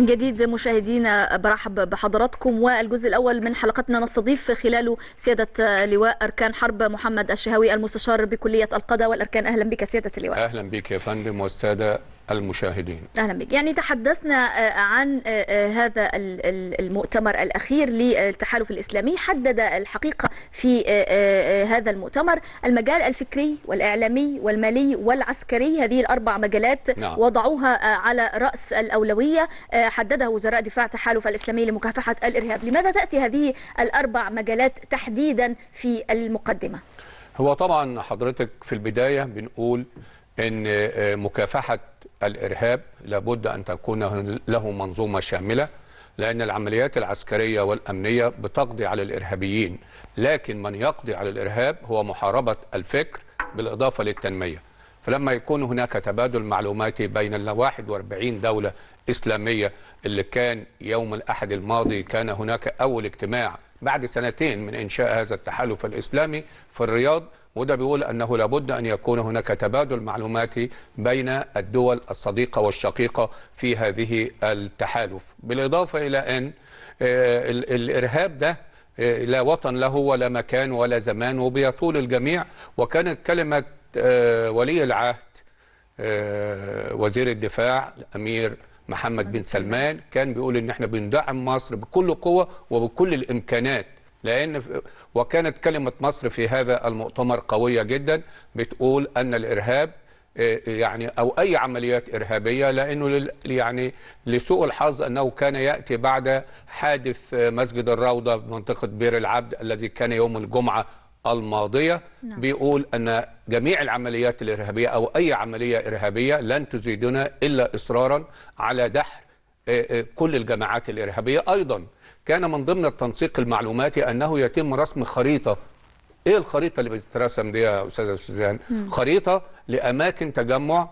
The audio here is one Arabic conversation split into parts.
من جديد مشاهدينا برحب بحضراتكم والجزء الاول من حلقتنا نستضيف خلاله سياده لواء اركان حرب محمد الشهاوي المستشار بكليه القضاء والاركان اهلا بك سياده اللواء اهلا بك يا فندم والساده المشاهدين اهلا بك يعني تحدثنا آه، عن آه، آه، هذا المؤتمر الاخير للتحالف الاسلامي حدد الحقيقه في هذا المؤتمر المجال الفكري والاعلامي والمالي والعسكري هذه الاربع مجالات نعم. وضعوها على راس الاولويه حددها وزراء دفاع التحالف الاسلامي لمكافحه الارهاب لماذا تاتي هذه الاربع مجالات تحديدا في المقدمه هو طبعا حضرتك في البدايه بنقول ان آه، مكافحه الارهاب لابد ان تكون له منظومه شامله لان العمليات العسكريه والامنيه بتقضي على الارهابيين لكن من يقضي على الارهاب هو محاربه الفكر بالاضافه للتنميه فلما يكون هناك تبادل معلوماتي بين ال 41 دوله اسلاميه اللي كان يوم الاحد الماضي كان هناك اول اجتماع بعد سنتين من انشاء هذا التحالف الاسلامي في الرياض وده بيقول أنه لابد أن يكون هناك تبادل معلوماتي بين الدول الصديقة والشقيقة في هذه التحالف بالإضافة إلى أن آه، الإرهاب ده آه، لا وطن له ولا مكان ولا زمان وبيطول الجميع وكانت كلمة آه، ولي العهد وزير الدفاع الأمير محمد بن سلمان كان بيقول إن احنا بندعم مصر بكل قوة وبكل الإمكانات لأن وكانت كلمة مصر في هذا المؤتمر قوية جدا بتقول أن الإرهاب آه، آه، يعني او اي عمليات ارهابيه لانه يعني لسوء الحظ انه كان ياتي بعد حادث آه، مسجد الروضه بمنطقه بير العبد الذي كان يوم الجمعه الماضيه نعم. بيقول ان جميع العمليات الارهابيه او اي عمليه ارهابيه لن تزيدنا الا اصرارا على دحر آه، آه، كل الجماعات الإرهابية أيضا كان من ضمن التنسيق المعلوماتي أنه يتم رسم خريطة إيه الخريطة اللي بتترسم دي يا أستاذة سوزان؟ خريطة لأماكن تجمع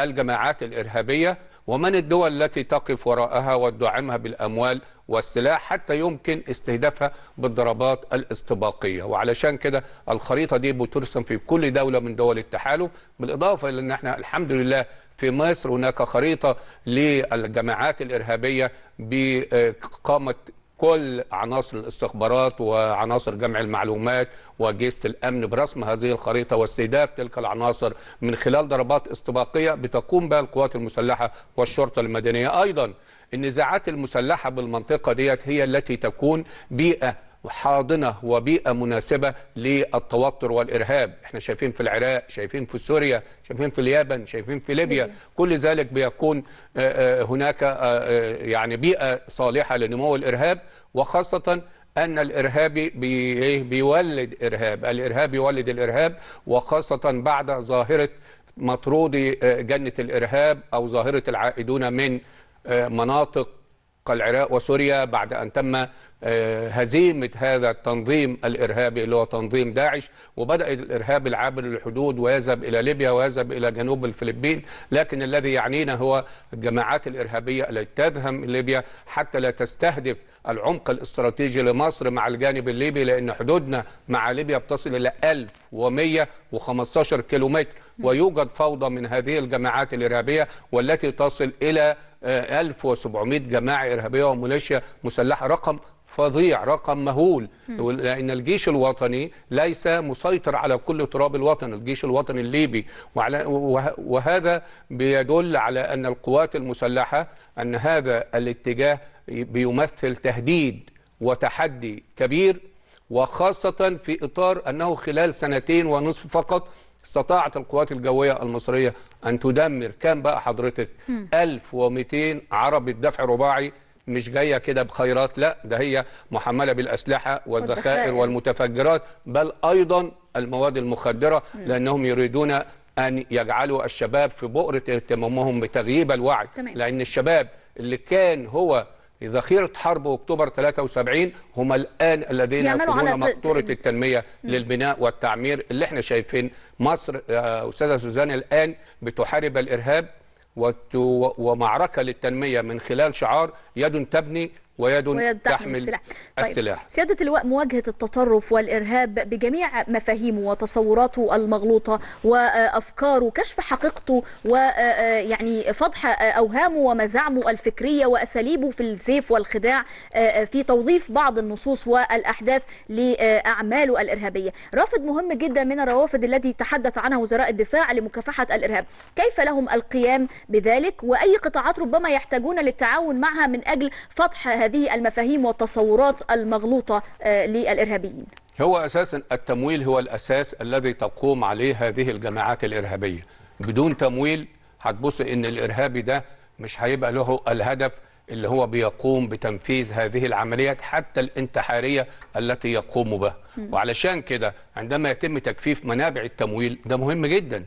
الجماعات الإرهابية ومن الدول التي تقف وراءها وتدعمها بالأموال والسلاح حتى يمكن استهدافها بالضربات الاستباقية وعلشان كده الخريطة دي بترسم في كل دولة من دول التحالف بالإضافة إلى أن احنا الحمد لله في مصر هناك خريطة للجماعات الإرهابية بقامة كل عناصر الاستخبارات وعناصر جمع المعلومات وأجهزة الأمن برسم هذه الخريطة واستهداف تلك العناصر من خلال ضربات استباقية بتقوم بها القوات المسلحة والشرطة المدنية أيضا النزاعات المسلحة بالمنطقة ديت هي التي تكون بيئة حاضنه وبيئه مناسبه للتوتر والارهاب، احنا شايفين في العراق، شايفين في سوريا، شايفين في اليابان، شايفين في ليبيا، كل ذلك بيكون آه، آه، هناك آه، يعني بيئه صالحه لنمو الارهاب وخاصه أن الإرهابي إيه، بيولد إرهاب الإرهاب يولد الإرهاب وخاصة بعد ظاهرة مطرود جنة الإرهاب أو ظاهرة العائدون من مناطق العراق وسوريا بعد أن تم آه، هزيمة هذا التنظيم الإرهابي اللي هو تنظيم داعش وبدأ الإرهاب العابر للحدود ويذهب إلى ليبيا ويذهب إلى جنوب الفلبين لكن الذي يعنينا هو الجماعات الإرهابية التي تذهب ليبيا حتى لا تستهدف العمق الاستراتيجي لمصر مع الجانب الليبي لأن حدودنا مع ليبيا بتصل إلى 1115 كيلومتر ويوجد فوضى من هذه الجماعات الإرهابية والتي تصل إلى 1700 آه، جماعة إرهابية وميليشيا مسلحة رقم فظيع رقم مهول لأن الجيش الوطني ليس مسيطر على كل تراب الوطن الجيش الوطني الليبي وعلى وهذا بيدل على أن القوات المسلحة أن هذا الاتجاه بيمثل تهديد وتحدي كبير وخاصة في إطار أنه خلال سنتين ونصف فقط استطاعت القوات الجوية المصرية أن تدمر كان بقى حضرتك 1200 عربي دفع رباعي مش جايه كده بخيرات لا ده هي محمله بالاسلحه والذخائر والمتفجرات بل ايضا المواد المخدره لانهم يريدون ان يجعلوا الشباب في بؤره اهتمامهم بتغييب الوعي تمام. لان الشباب اللي كان هو ذخيرة حرب أكتوبر 73 هم الآن الذين يكونون مقطورة التنمية للبناء والتعمير اللي احنا شايفين مصر آه، أستاذة سوزان الآن بتحارب الإرهاب ومعركة للتنمية من خلال شعار يد تبني ويد, ويد تحمل, السلاح, طيب. السلاح. سيادة اللواء مواجهة التطرف والإرهاب بجميع مفاهيمه وتصوراته المغلوطة وأفكاره كشف حقيقته ويعني آه، آه، فضح آه، أوهامه ومزاعمه الفكرية وأساليبه في الزيف والخداع في توظيف بعض النصوص والأحداث لأعماله الإرهابية رافد مهم جدا من الروافد الذي تحدث عنها وزراء الدفاع لمكافحة الإرهاب كيف لهم القيام بذلك وأي قطاعات ربما يحتاجون للتعاون معها من أجل فتح هذه المفاهيم والتصورات المغلوطة آه، للإرهابيين هو أساسا التمويل هو الأساس الذي تقوم عليه هذه الجماعات الإرهابية بدون تمويل هتبص ان الارهابي ده مش هيبقى له الهدف اللي هو بيقوم بتنفيذ هذه العمليات حتى الانتحاريه التي يقوم بها وعلشان كده عندما يتم تكفيف منابع التمويل ده مهم جدا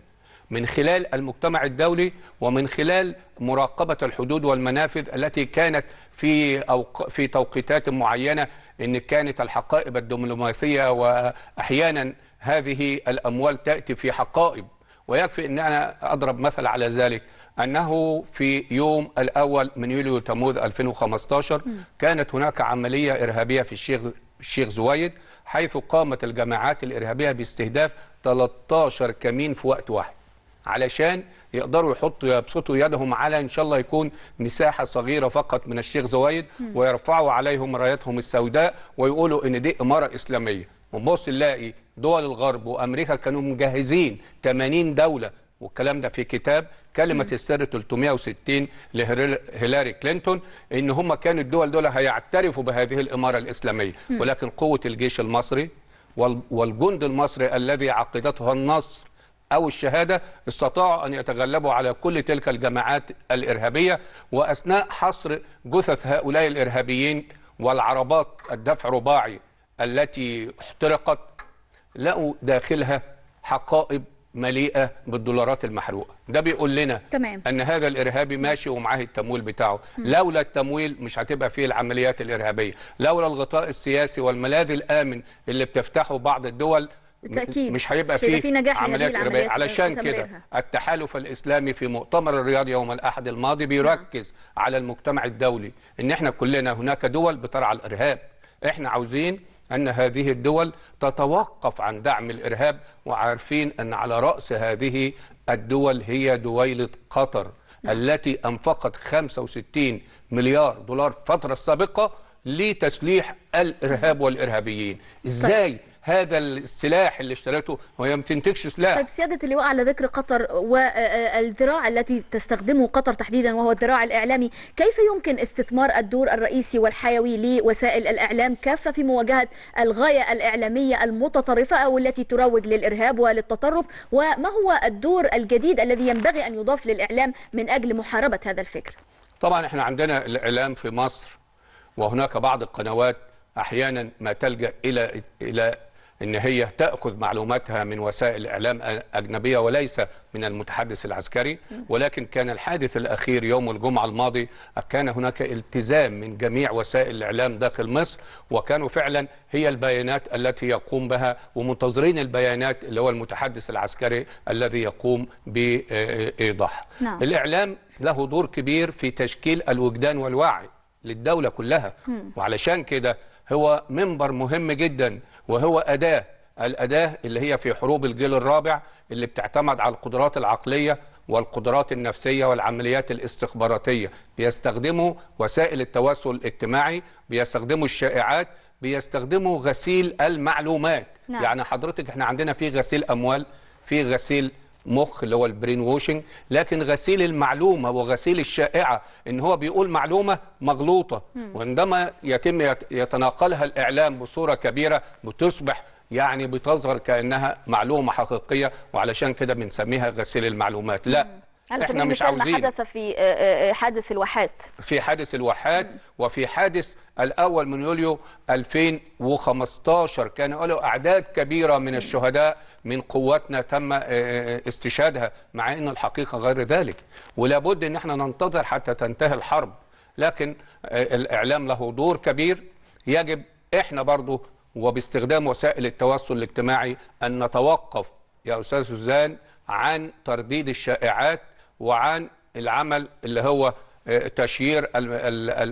من خلال المجتمع الدولي ومن خلال مراقبة الحدود والمنافذ التي كانت في أوق... في توقيتات معينة إن كانت الحقائب الدبلوماسية وأحيانا هذه الأموال تأتي في حقائب ويكفي أن أنا أضرب مثل على ذلك أنه في يوم الأول من يوليو تموز 2015 كانت هناك عملية إرهابية في الشيخ الشيخ زويد حيث قامت الجماعات الإرهابية باستهداف 13 كمين في وقت واحد علشان يقدروا يحطوا يبسطوا يدهم على ان شاء الله يكون مساحه صغيره فقط من الشيخ زويد ويرفعوا عليهم رايتهم السوداء ويقولوا ان دي اماره اسلاميه ونبص نلاقي دول الغرب وامريكا كانوا مجهزين 80 دوله والكلام ده في كتاب كلمه السر 360 لهيلاري كلينتون ان هم كانوا الدول دول هيعترفوا بهذه الاماره الاسلاميه ولكن قوه الجيش المصري والجند المصري الذي عقدته النصر أو الشهادة استطاعوا أن يتغلبوا على كل تلك الجماعات الإرهابية وأثناء حصر جثث هؤلاء الإرهابيين والعربات الدفع رباعي التي احترقت لقوا داخلها حقائب مليئه بالدولارات المحروقه ده بيقول لنا تمام. ان هذا الارهابي ماشي ومعاه التمويل بتاعه م. لولا التمويل مش هتبقى فيه العمليات الارهابيه لولا الغطاء السياسي والملاذ الامن اللي بتفتحه بعض الدول بالتأكيد. مش هيبقى فيه, فيه نجاح عمليات إرهابية علشان كده التحالف الإسلامي في مؤتمر الرياض يوم الأحد الماضي نعم. بيركز نعم. على المجتمع الدولي إن إحنا كلنا هناك دول بترعى الإرهاب إحنا عاوزين أن هذه الدول تتوقف عن دعم الإرهاب وعارفين أن على رأس هذه الدول هي دويلة قطر نعم. التي أنفقت 65 مليار دولار الفترة السابقة لتسليح الإرهاب نعم. والإرهابيين طيب. إزاي؟ طيب. هذا السلاح اللي اشترته وهي ما بتنتجش سلاح طيب سياده اللواء على ذكر قطر والذراع التي تستخدمه قطر تحديدا وهو الذراع الاعلامي كيف يمكن استثمار الدور الرئيسي والحيوي لوسائل الاعلام كافه في مواجهه الغايه الاعلاميه المتطرفه او التي تروج للارهاب وللتطرف وما هو الدور الجديد الذي ينبغي ان يضاف للاعلام من اجل محاربه هذا الفكر طبعا احنا عندنا الاعلام في مصر وهناك بعض القنوات احيانا ما تلجا الى الى ان هي تاخذ معلوماتها من وسائل اعلام اجنبيه وليس من المتحدث العسكري ولكن كان الحادث الاخير يوم الجمعه الماضي كان هناك التزام من جميع وسائل الاعلام داخل مصر وكانوا فعلا هي البيانات التي يقوم بها ومنتظرين البيانات اللي هو المتحدث العسكري الذي يقوم بايضاحها نعم. الاعلام له دور كبير في تشكيل الوجدان والوعي للدوله كلها وعلشان كده هو منبر مهم جدا وهو أداة الأداة اللي هي في حروب الجيل الرابع اللي بتعتمد على القدرات العقلية والقدرات النفسية والعمليات الاستخباراتية بيستخدموا وسائل التواصل الاجتماعي بيستخدموا الشائعات بيستخدموا غسيل المعلومات نعم. يعني حضرتك احنا عندنا في غسيل أموال في غسيل مخ اللي هو البرين ووشنج لكن غسيل المعلومه وغسيل الشائعه ان هو بيقول معلومه مغلوطه وعندما يتم يتناقلها الاعلام بصوره كبيره بتصبح يعني بتظهر كانها معلومه حقيقيه وعلشان كده بنسميها غسيل المعلومات لا احنا مش عاوزين حدث في آه، آه، آه، حادث الواحات في حادث الواحات وفي حادث الاول من يوليو 2015 كان قالوا اعداد كبيره من الشهداء من قواتنا تم استشهادها مع ان الحقيقه غير ذلك ولا بد ان احنا ننتظر حتى تنتهي الحرب لكن الاعلام له دور كبير يجب احنا برضه وباستخدام وسائل التواصل الاجتماعي ان نتوقف يا استاذ سوزان عن ترديد الشائعات وعن العمل اللي هو آه، تشيير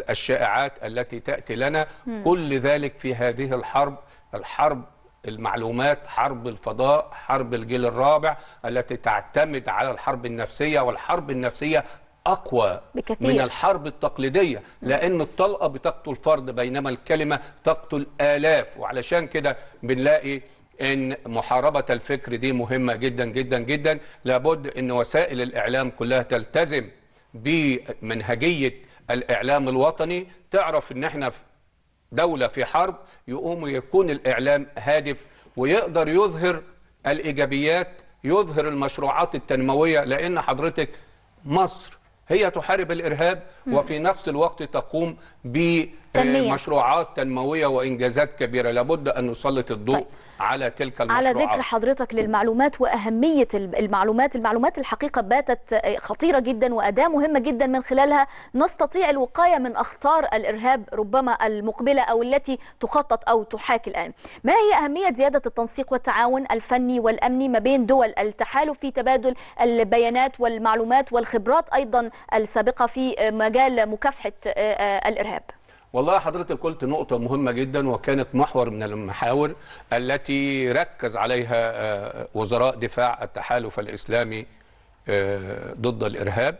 الشائعات التي تأتي لنا كل ذلك في هذه الحرب الحرب المعلومات حرب الفضاء حرب الجيل الرابع التي تعتمد على الحرب النفسية والحرب النفسية أقوى بكثير. من الحرب التقليدية لأن الطلقة بتقتل فرد بينما الكلمة تقتل آلاف وعلشان كده بنلاقي ان محاربه الفكر دي مهمه جدا جدا جدا لابد ان وسائل الاعلام كلها تلتزم بمنهجيه الاعلام الوطني تعرف ان احنا في دوله في حرب يقوم يكون الاعلام هادف ويقدر يظهر الايجابيات يظهر المشروعات التنمويه لان حضرتك مصر هي تحارب الارهاب وفي نفس الوقت تقوم ب آه، تنمية. مشروعات تنموية وإنجازات كبيرة لابد أن نسلط الضوء طيب. على تلك المشروعات على ذكر حضرتك للمعلومات وأهمية المعلومات المعلومات الحقيقة باتت آه، خطيرة جدا وأداة مهمة جدا من خلالها نستطيع الوقاية من أخطار الإرهاب ربما المقبلة أو التي تخطط أو تحاكي الآن ما هي أهمية زيادة التنسيق والتعاون الفني والأمني ما بين دول التحالف في تبادل البيانات والمعلومات والخبرات أيضا السابقة في آه، مجال مكافحة الإرهاب والله حضرتك قلت نقطة مهمة جدا وكانت محور من المحاور التي ركز عليها آه، وزراء دفاع التحالف الإسلامي آه، ضد الإرهاب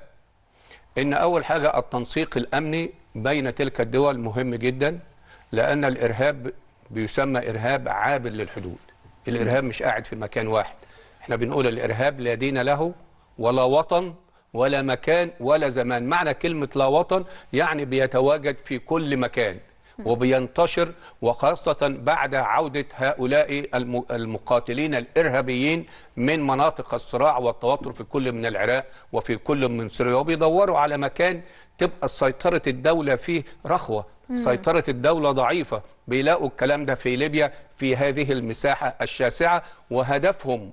إن أول حاجة التنسيق الأمني بين تلك الدول مهم جدا لأن الإرهاب بيسمى إرهاب عابر للحدود الإرهاب مش قاعد في مكان واحد احنا بنقول الإرهاب لا دين له ولا وطن ولا مكان ولا زمان معنى كلمة لا وطن يعني بيتواجد في كل مكان وبينتشر وخاصة بعد عودة هؤلاء المقاتلين الإرهابيين من مناطق الصراع والتوتر في كل من العراق وفي كل من سوريا وبيدوروا على مكان تبقى سيطرة الدولة فيه رخوة سيطرة الدولة ضعيفة بيلاقوا الكلام ده في ليبيا في هذه المساحة الشاسعة وهدفهم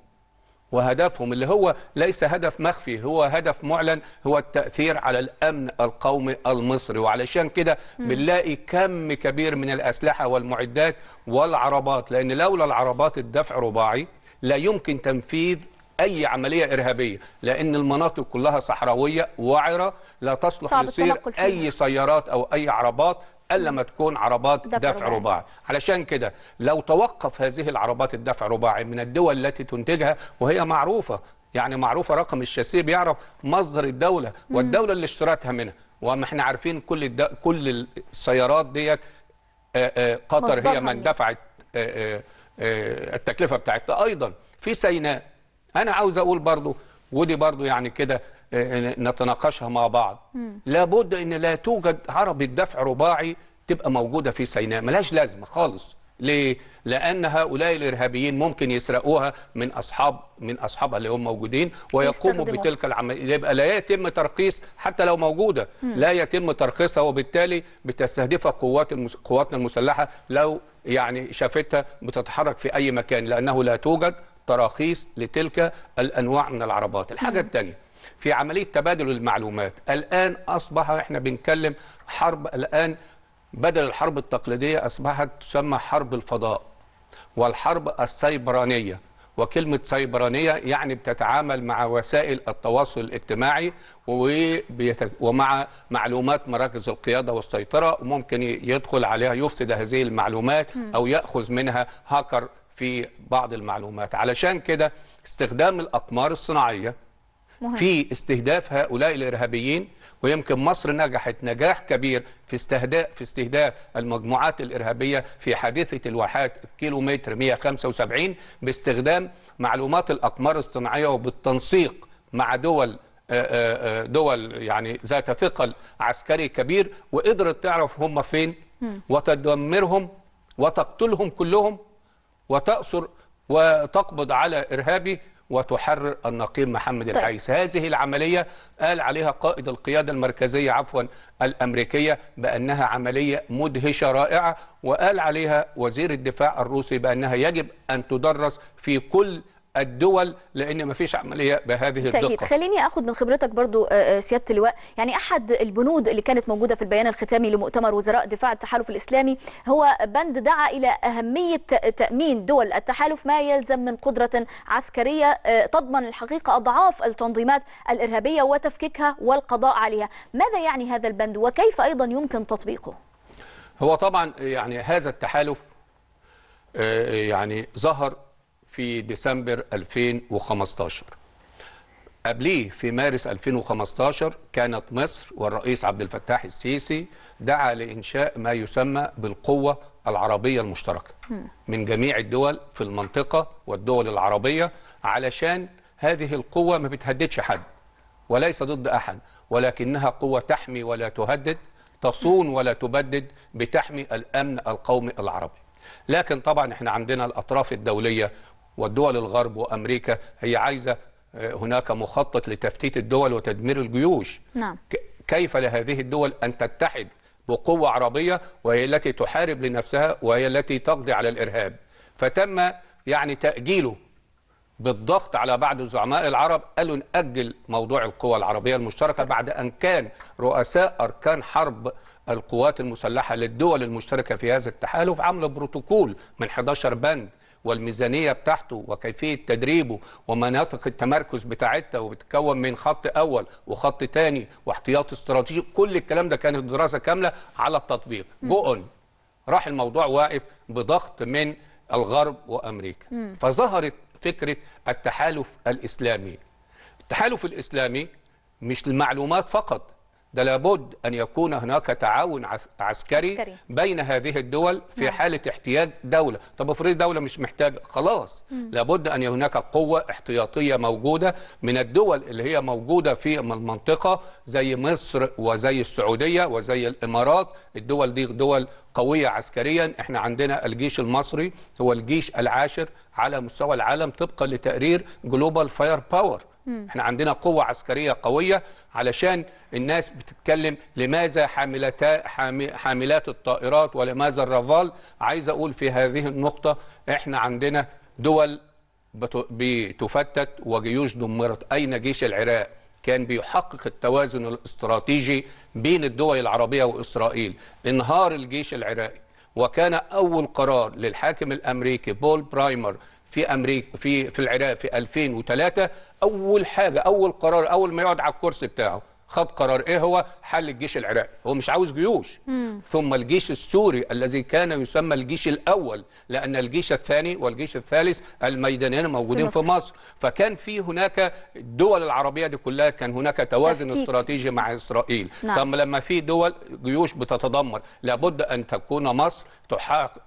وهدفهم اللي هو ليس هدف مخفي هو هدف معلن هو التأثير على الأمن القومي المصري وعلشان كده بنلاقي كم كبير من الأسلحة والمعدات والعربات لأن لولا العربات الدفع رباعي لا يمكن تنفيذ أي عملية إرهابية لأن المناطق كلها صحراوية وعرة لا تصلح لسير أي سيارات أو أي عربات الا ما تكون عربات دفع, دفع رباعي. رباعي علشان كده لو توقف هذه العربات الدفع رباعي من الدول التي تنتجها وهي معروفه يعني معروفه رقم الشاسيه بيعرف مصدر الدوله والدوله اللي اشترتها منها وما احنا عارفين كل الد... كل السيارات ديت قطر هي من دفعت التكلفه بتاعتها ايضا في سيناء انا عاوز اقول برضو ودي برضو يعني كده إيه، نتناقشها مع بعض لابد ان لا توجد عربه دفع رباعي تبقى موجوده في سيناء ملهاش لازمه خالص ليه؟ لأن هؤلاء الإرهابيين ممكن يسرقوها من أصحاب من أصحابها اللي هم موجودين ويقوموا بتلك العملية يبقى لا يتم ترخيص حتى لو موجودة لا يتم ترخيصها وبالتالي بتستهدفها قوات المس... قواتنا المسلحة لو يعني شافتها بتتحرك في أي مكان لأنه لا توجد تراخيص لتلك الأنواع من العربات الحاجة الثانية في عمليه تبادل المعلومات الان اصبح احنا بنتكلم حرب الان بدل الحرب التقليديه اصبحت تسمى حرب الفضاء والحرب السيبرانيه وكلمة سيبرانية يعني بتتعامل مع وسائل التواصل الاجتماعي ومع معلومات مراكز القيادة والسيطرة وممكن يدخل عليها يفسد هذه المعلومات أو يأخذ منها هاكر في بعض المعلومات علشان كده استخدام الأقمار الصناعية في استهداف هؤلاء الارهابيين ويمكن مصر نجحت نجاح كبير في استهداف في استهداف المجموعات الارهابيه في حادثه الواحات الكيلومتر 175 باستخدام معلومات الاقمار الصناعيه وبالتنسيق مع دول آه، آه، آه، دول يعني ذات ثقل عسكري كبير وقدرت تعرف هم فين وتدمرهم وتقتلهم كلهم وتأسر وتقبض على إرهابي وتحرر النقيب محمد طيب. العيس هذه العملية قال عليها قائد القيادة المركزية عفوا الأمريكية بأنها عملية مدهشة رائعة وقال عليها وزير الدفاع الروسي بأنها يجب أن تدرس في كل الدول لان ما فيش عمليه بهذه طيب، الدقه طيب خليني اخذ من خبرتك برضو آه، آه، سياده اللواء يعني احد البنود اللي كانت موجوده في البيان الختامي لمؤتمر وزراء دفاع التحالف الاسلامي هو بند دعا الى اهميه تامين دول التحالف ما يلزم من قدره عسكريه آه، تضمن الحقيقه اضعاف التنظيمات الارهابيه وتفكيكها والقضاء عليها ماذا يعني هذا البند وكيف ايضا يمكن تطبيقه هو طبعا يعني هذا التحالف يعني ظهر في ديسمبر 2015 قبليه في مارس 2015 كانت مصر والرئيس عبد الفتاح السيسي دعا لإنشاء ما يسمى بالقوة العربية المشتركة من جميع الدول في المنطقة والدول العربية علشان هذه القوة ما بتهددش حد وليس ضد أحد ولكنها قوة تحمي ولا تهدد تصون ولا تبدد بتحمي الأمن القومي العربي لكن طبعا احنا عندنا الأطراف الدولية والدول الغرب وامريكا هي عايزه آه، هناك مخطط لتفتيت الدول وتدمير الجيوش نعم. كيف لهذه الدول ان تتحد بقوه عربيه وهي التي تحارب لنفسها وهي التي تقضي على الارهاب فتم يعني تاجيله بالضغط على بعض الزعماء العرب قالوا نأجل موضوع القوى العربية المشتركة بعد أن كان رؤساء أركان حرب القوات المسلحة للدول المشتركة في هذا التحالف عملوا بروتوكول من 11 بند والميزانيه بتاعته وكيفيه تدريبه ومناطق التمركز بتاعتها وبتتكون من خط اول وخط ثاني واحتياط استراتيجي كل الكلام ده كانت دراسه كامله على التطبيق جؤن راح الموضوع واقف بضغط من الغرب وامريكا فظهرت فكره التحالف الاسلامي التحالف الاسلامي مش المعلومات فقط ده لابد أن يكون هناك تعاون عسكري, عسكري. بين هذه الدول في نعم. حالة احتياج دولة طب افرض دولة مش محتاجة خلاص مم. لابد أن هناك قوة احتياطية موجودة من الدول اللي هي موجودة في المنطقة زي مصر وزي السعودية وزي الإمارات الدول دي دول قوية عسكريا احنا عندنا الجيش المصري هو الجيش العاشر على مستوى العالم طبقا لتقرير جلوبال فاير باور احنا عندنا قوة عسكرية قوية علشان الناس بتتكلم لماذا حاملتا حاملات الطائرات ولماذا الرافال عايز أقول في هذه النقطة احنا عندنا دول بتفتت وجيوش دمرت أين جيش العراق كان بيحقق التوازن الاستراتيجي بين الدول العربية وإسرائيل انهار الجيش العراقي وكان أول قرار للحاكم الأمريكي بول برايمر في امريكا في في العراق في 2003 اول حاجه اول قرار اول ما يقعد على الكرسي بتاعه خد قرار ايه هو حل الجيش العراقي هو مش عاوز جيوش مم. ثم الجيش السوري الذي كان يسمى الجيش الاول لان الجيش الثاني والجيش الثالث الميدانيين موجودين في مصر. في مصر فكان في هناك الدول العربيه دي كلها كان هناك توازن تحكيك. استراتيجي مع اسرائيل نعم. طب لما في دول جيوش بتتدمر لابد ان تكون مصر تحقق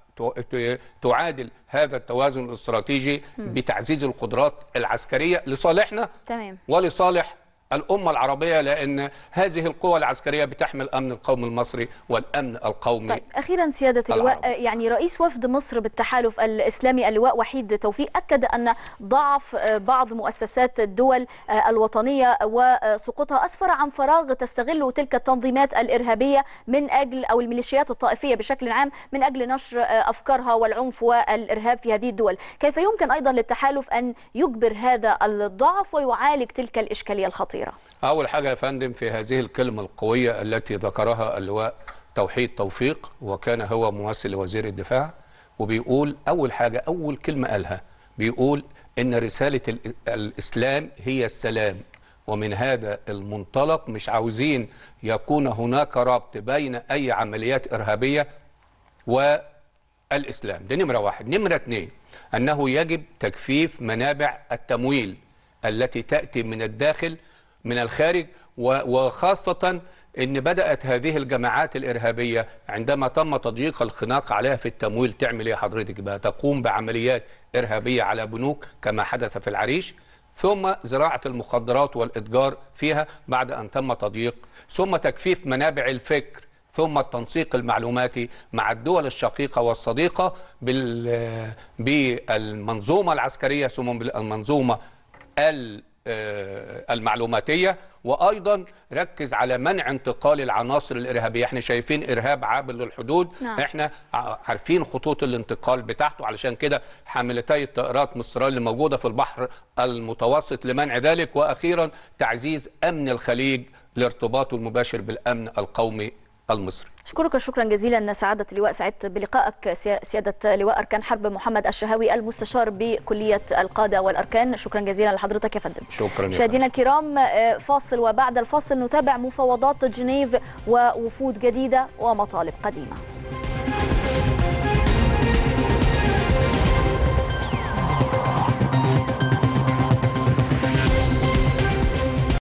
تعادل هذا التوازن الاستراتيجي بتعزيز القدرات العسكريه لصالحنا تمام ولصالح الأمة العربية لأن هذه القوى العسكرية بتحمل أمن القوم المصري والأمن القومي طيب أخيرا سيادة اللواء آه، يعني رئيس وفد مصر بالتحالف الإسلامي اللواء وحيد توفيق أكد أن ضعف آه، بعض مؤسسات الدول آه، الوطنية وسقوطها أسفر عن فراغ تستغله تلك التنظيمات الإرهابية من أجل أو الميليشيات الطائفية بشكل عام من أجل نشر أفكارها والعنف والإرهاب في هذه الدول كيف يمكن أيضا للتحالف أن يجبر هذا الضعف ويعالج تلك الإشكالية الخطيرة الأخيرة أول حاجة يا فندم في هذه الكلمة القوية التي ذكرها اللواء توحيد توفيق وكان هو ممثل وزير الدفاع وبيقول أول حاجة أول كلمة قالها بيقول إن رسالة الإسلام هي السلام ومن هذا المنطلق مش عاوزين يكون هناك ربط بين أي عمليات إرهابية والإسلام ده نمرة واحد نمرة اتنين أنه يجب تجفيف منابع التمويل التي تأتي من الداخل من الخارج وخاصة أن بدأت هذه الجماعات الإرهابية عندما تم تضييق الخناق عليها في التمويل تعمل إيه حضرتك بقى تقوم بعمليات إرهابية على بنوك كما حدث في العريش ثم زراعة المخدرات والإتجار فيها بعد أن تم تضييق ثم تكفيف منابع الفكر ثم التنسيق المعلوماتي مع الدول الشقيقة والصديقة بالمنظومة العسكرية ثم بالمنظومة آه، المعلوماتيه وايضا ركز على منع انتقال العناصر الارهابيه احنا شايفين ارهاب عابر للحدود نعم. احنا عارفين خطوط الانتقال بتاعته علشان كده حاملتي الطائرات مصريه اللي موجوده في البحر المتوسط لمنع ذلك واخيرا تعزيز امن الخليج لارتباطه المباشر بالامن القومي المصري أشكرك شكرا جزيلا سعادة اللواء سعدت بلقائك سيادة لواء أركان حرب محمد الشهاوي المستشار بكلية القادة والأركان شكرا جزيلا لحضرتك يا فندم شكرا مشاهدينا الكرام آه، فاصل وبعد الفاصل نتابع مفاوضات جنيف ووفود جديدة ومطالب قديمة